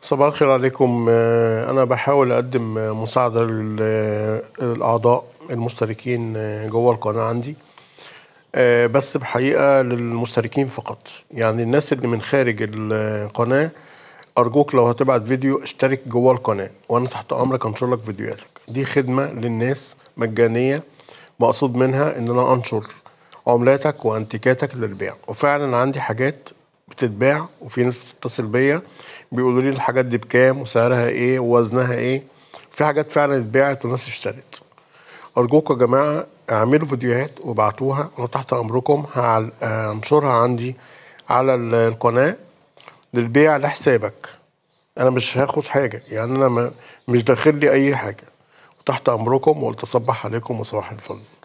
صباح الخير عليكم آه، انا بحاول اقدم مساعده للاعضاء المشتركين آه، جوه القناه عندي آه، بس بحقيقه للمشتركين فقط يعني الناس اللي من خارج القناه ارجوك لو هتبعت فيديو اشترك جوه القناه وانا تحت امرك انشر لك فيديوهاتك دي خدمه للناس مجانيه مقصود منها ان انا انشر عملاتك وانتيكاتك للبيع وفعلا عندي حاجات بتتباع وفي ناس بتتصل بيا بيقولوا لي الحاجات دي بكام وسعرها ايه ووزنها ايه في حاجات فعلا اتباعت وناس اشترت ارجوكم يا جماعه اعملوا فيديوهات وبعتوها انا تحت امركم هنشرها عندي على القناه للبيع لحسابك انا مش هاخد حاجه يعني انا مش داخل لي اي حاجه وتحت امركم والتصبح عليكم وصباح الفل